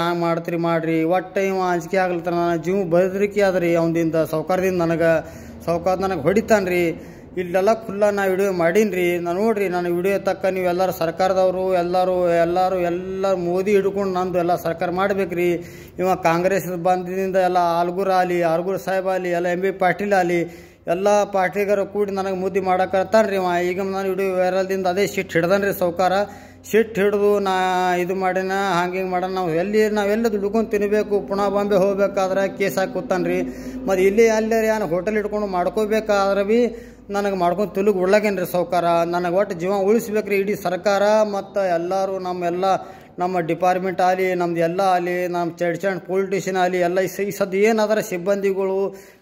ನಾ ಮಾಡ್ತೀರಿ ಮಾಡ್ರಿ ಒಟ್ಟು ಇವ ಅಂಜಿಕೆ ಆಗ್ಲತ್ತ ನಾನು ಜೀವ ಬದ್ರಿಕೆ ಆದ್ರಿ ಅವನಿಂದ ಸೌಕಾರದಿಂದ ನನಗೆ ಸೌಕಾರ ನನಗೆ ಹೊಡಿತಾನೆ ರೀ ಇಲ್ಲೆಲ್ಲ ಖುಲ್ಲ ನಾ ವಿಡಿಯೋ ಮಾಡೀನಿ ನಾನು ನೋಡ್ರಿ ನನ್ನ ವಿಡಿಯೋ ತಕ್ಕ ನೀವು ಎಲ್ಲರೂ ಸರ್ಕಾರದವರು ಎಲ್ಲರೂ ಎಲ್ಲರೂ ಎಲ್ಲ ಮೋದಿ ಹಿಡ್ಕೊಂಡು ನಂದು ಎಲ್ಲ ಸರ್ಕಾರ ಮಾಡ್ಬೇಕ್ರಿ ಇವ ಕಾಂಗ್ರೆಸ್ ಬಂದಿಂದ ಎಲ್ಲ ಆಲ್ಗುರ ಆಲಿ ಆಲ್ಗೂರ್ ಸಾಹೇಬ್ ಆಲಿ ಎಲ್ಲ ಎಮ್ ಬಿ ಪಾಟೀಲ್ ಆಲಿ ಎಲ್ಲ ಪಾರ್ಟಿಗರು ಕೂಡಿ ನನಗೆ ಮುದ್ದೆ ಮಾಡಕ್ಕತ್ತಾನ ರೀ ಈಗ ನಾನು ಇಡೀ ವೈರಲ್ದಿಂದ ಅದೇ ಸಿಟ್ಟು ರೀ ಸೌಕಾರ ಸಿಟ್ಟು ಹಿಡಿದು ನಾ ಇದು ಮಾಡಿನ ಹಂಗೆ ಹಿಂಗೆ ಮಾಡೋಣ ನಾವು ಎಲ್ಲಿ ನಾವೆಲ್ಲ ದುಡ್ಕೊಂಡು ತಿನ್ನಬೇಕು ಪುನಃ ಬಾಂಬೆ ಹೋಗ್ಬೇಕಾದ್ರೆ ಕೇಸ್ ಹಾಕಿ ಕೂತಾನ್ರಿ ಮತ್ತು ಇಲ್ಲಿ ಅಲ್ಲೇ ನಾನು ಹೋಟೆಲ್ ಇಟ್ಕೊಂಡು ಮಾಡ್ಕೋಬೇಕಾದ್ರೆ ಭೀ ನನಗೆ ಮಾಡ್ಕೊಂಡು ತಿಲುಗು ರೀ ಸಾವುಕಾರ ನನಗೆ ಒಟ್ಟು ಜೀವ ರೀ ಇಡೀ ಸರ್ಕಾರ ಮತ್ತು ಎಲ್ಲರೂ ನಮ್ಮೆಲ್ಲ ನಮ್ಮ ಡಿಪಾರ್ಟ್ಮೆಂಟ್ ಆಗಲಿ ನಮ್ದು ಎಲ್ಲ ಆಗಲಿ ನಮ್ಮ ಚೆಂಡ್ ಪೊಲಿಟಿಷಿಯನ್ ಆಗಲಿ ಎಲ್ಲ ಈ ಸದ್ದು ಏನಾದ್ರೆ ಸಿಬ್ಬಂದಿಗಳು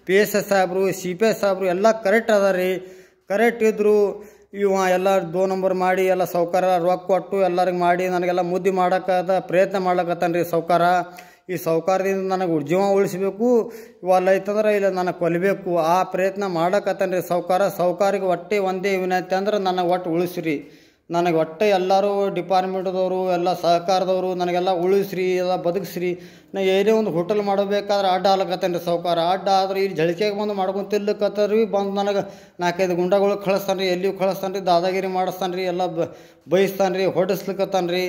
ಪಿ ಎಸ್ ಎಸ್ ಸಾಹೇಬ್ರು ಸಿ ಪಿ ಎಸ್ ಸಾಹೇಬ್ರು ಎಲ್ಲ ಕರೆಕ್ಟ್ ಅದ ರೀ ಕರೆಕ್ಟ್ ಇದ್ದರು ಇವ ಎಲ್ಲ ದೋ ನಂಬರ್ ಮಾಡಿ ಎಲ್ಲ ಸೌಕಾರ ರೊಕ್ಕ ಕೊಟ್ಟು ಎಲ್ಲರಿಗೆ ಮಾಡಿ ನನಗೆಲ್ಲ ಮುದ್ದೆ ಮಾಡೋಕ್ಕದ ಪ್ರಯತ್ನ ಮಾಡ್ಲಕತ್ತಾನ ರೀ ಸೌಕಾರ ಈ ಸೌಕಾರದಿಂದ ನನಗೆ ಉಜ್ಜೀವ ಉಳಿಸ್ಬೇಕು ಇವೆಲ್ಲ ಐತಂದ್ರೆ ಇಲ್ಲ ನನಗೆ ಕೊಲ್ಲಬೇಕು ಆ ಪ್ರಯತ್ನ ಮಾಡಕತ್ತಾನ ರೀ ಸೌಕಾರ ಸೌಕಾರಿಗೆ ಒಟ್ಟೆ ಒಂದೇ ವಿನಂತಿ ಅಂದ್ರೆ ನನಗೆ ಒಟ್ಟು ಉಳಿಸ್ರಿ ನನಗೆ ಒಟ್ಟೆ ಎಲ್ಲರೂ ಡಿಪಾರ್ಟ್ಮೆಂಟ್ದವರು ಎಲ್ಲ ಸಹಕಾರದವರು ನನಗೆಲ್ಲ ಉಳಿಸ್ರಿ ಎಲ್ಲ ಬದುಕಿಸ್ರಿ ನಾ ಏನೇ ಒಂದು ಹೋಟೆಲ್ ಮಾಡಬೇಕಾದ್ರೆ ಅಡ್ಡ ಆಲಕತ್ತೇನೆ ರೀ ಸಾವುಕಾರ ಅಡ್ಡ ಆದ್ರೆ ಇಲ್ಲಿ ಜಳಿಕೆಗೆ ಬಂದು ಮಾಡ್ಕೊಂಡು ಬಂದು ನನಗೆ ನಾಲ್ಕೈದು ಗುಂಡಗಳು ಕಳಿಸ್ತಾನೆ ರೀ ಎಲ್ಲಿಯೂ ಕಳಿಸ್ತಾನೆ ರೀ ದಾದಾಗಿರಿ ಮಾಡಿಸ್ತಾನೆ ರೀ ಎಲ್ಲ ಬಯಸ್ತಾನೆ ರೀ ಹೊಡಿಸ್ಲಿಕ್ಕತ್ತಾನೆ ರೀ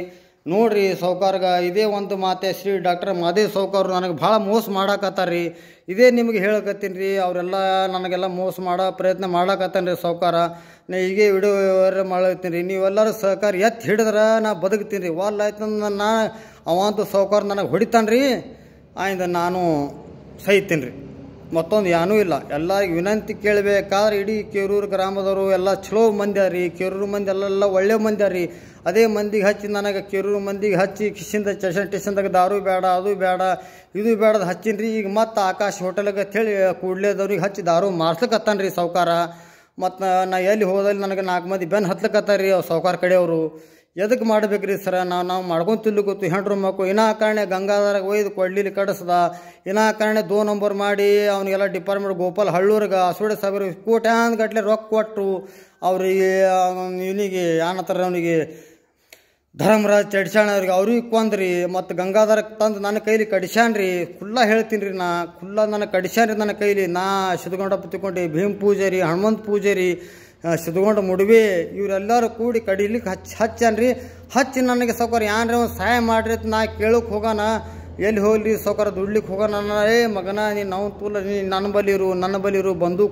ನೋಡಿರಿ ಸೌಕಾರ್ಗ ಇದೇ ಒಂದು ಮಾತೆ ಶ್ರೀ ಡಾಕ್ಟರ್ ಮಾದೇವ್ ಸೌಕಾರ್ ನನಗೆ ಭಾಳ ಮೋಸ ಮಾಡಾಕತ್ತಾರ ರೀ ಇದೇ ನಿಮಗೆ ಹೇಳಕತ್ತೀನಿ ರೀ ಅವರೆಲ್ಲ ನನಗೆಲ್ಲ ಮೋಸ ಮಾಡೋ ಪ್ರಯತ್ನ ಮಾಡಕತ್ತಾನೆ ರೀ ಸೌಕಾರ ನಾ ಈಗೇ ವಿಡಿಯೋ ಮಾಡ್ತೀನಿ ರೀ ನೀವೆಲ್ಲರೂ ಸಹಕಾರ ಎತ್ತಿ ಹಿಡಿದ್ರೆ ನಾ ಬದುಕ್ತೀನಿ ರೀ ವಾಲ್ ಆಯ್ತಂದ್ರೆ ನಾ ಅವಂತೂ ಸಹಕಾರ ನನಗೆ ಹೊಡಿತಾನೆ ರೀ ಆಯ್ದ ನಾನು ಸಹಿತೀನಿ ರೀ ಮತ್ತೊಂದು ಏನೂ ಇಲ್ಲ ಎಲ್ಲರಿಗೆ ವಿನಂತಿ ಕೇಳಬೇಕಾದ್ರೆ ಇಡೀ ಕೆರೂರು ಗ್ರಾಮದವರು ಎಲ್ಲ ಚಲೋ ಮಂದಿ ರೀ ಕೆರೂರು ಮಂದಿ ಎಲ್ಲ ಒಳ್ಳೆ ಮಂದಿ ರೀ ಅದೇ ಮಂದಿಗೆ ಹಚ್ಚಿ ನನಗೆ ಕೆರೂರು ಮಂದಿಗೆ ಹಚ್ಚಿ ಕಿಶಿಂದ ಸ್ಟೇಷನ್ ಟೇಷನ್ದಾಗ ದಾರು ಬೇಡ ಅದು ಬೇಡ ಇದು ಬೇಡದು ಹಚ್ಚಿನ್ರಿ ಈಗ ಮತ್ತೆ ಆಕಾಶ್ ಹೋಟೆಲ್ಗೆ ಅಂತೇಳಿ ಕೂಡಲೇದವ್ರಿಗೆ ಹಚ್ಚಿ ದಾರು ಮಾಡ್ಸಕತ್ತಾನ ರೀ ಸಾವುಕಾರ ಮತ್ತು ನಾ ಎಲ್ಲಿ ಹೋದಲ್ಲಿ ನನಗೆ ನಾಲ್ಕು ಮಂದಿ ಬೆನ್ನು ಹತ್ಲಕ್ಕತ್ತಾರ ರೀ ಅವ್ರು ಸಾವುಕಾರ ಕಡೆಯವರು ಎದಕ್ಕೆ ಮಾಡ್ಬೇಕು ರೀ ಸರ ನಾವು ನಾವು ಮಾಡ್ಕೊಂಡು ತಿನ್ಲಿಕ್ಕೂ ಹೆಂಡ್ರು ಮಕ್ಕಳು ಇನ್ನ ಕಾರಣ ಗಂಗಾಧರ ಒಯ್ದು ಕೊಡ್ಲಿಲಿ ಕಡಿಸ್ದ ಇನ್ನ ಕಾರಣ ದೋ ನಂಬರ್ ಮಾಡಿ ಅವನಿಗೆಲ್ಲ ಡಿಪಾರ್ಟ್ಮೆಂಟ್ ಗೋಪಾಲ್ ಹಳ್ಳೂರ್ಗೆ ಅಸೋಡೆ ಸಾವಿರ ಕೋಟ್ಯಾಂದ್ ಗಟ್ಲೆ ರೊಕ್ಕ ಕೊಟ್ಟರು ಅವ್ರಿಗೆ ಇವನಿಗೆ ಏನಂತಾರೆ ಅವನಿಗೆ ಧರ್ಮರಾಜ್ ಚಡ್ಸಾಣ್ರಿ ಅವ್ರಿಗೆ ಕೊಂದ್ರಿ ಮತ್ತು ಗಂಗಾಧರಕ್ಕೆ ತಂದು ನನ್ನ ಕೈಲಿ ಕಡಿಸ್ಯಾನ್ರಿ ಖುಲ್ಲ ಹೇಳ್ತೀನಿ ರೀ ನಾ ಖುಲ್ಲ ನನ್ನ ಕಡಿಸ್ಯಾನ್ರಿ ನನ್ನ ಕೈಲಿ ನಾ ಸಿದ್ಧಗೊಂಡ ಪತ್ತಿಕೊಂಡು ಭೀಮ್ ಪೂಜಾರಿ ಹನುಮಂತ ಪೂಜಾರಿ ಸಿದ್ಧಗೊಂಡ ಮುಡುವೆ ಇವರೆಲ್ಲರೂ ಕೂಡಿ ಕಡಿಲಿಕ್ಕೆ ಹಚ್ಚಿ ಹಚ್ಚಾನ್ರಿ ಹಚ್ಚಿ ನನಗೆ ಸೌಕರ್ ಯಾನ್ರಿ ಒಂದು ಸಹಾಯ ಮಾಡ್ರಿ ನಾ ಕೇಳೋಕೆ ಹೋಗೋಣ ಎಲ್ಲಿ ಹೋಗಲಿ ಸೌಕರ್ ದುಡ್ಲಿಕ್ಕೆ ಹೋಗೋಣ ಏ ಮಗನ ನೀನು ನಾವು ತೂಲ ನೀನು ನನ್ನ ಬಲಿರು ನನ್ನ ಬಲಿರು ಬಂದು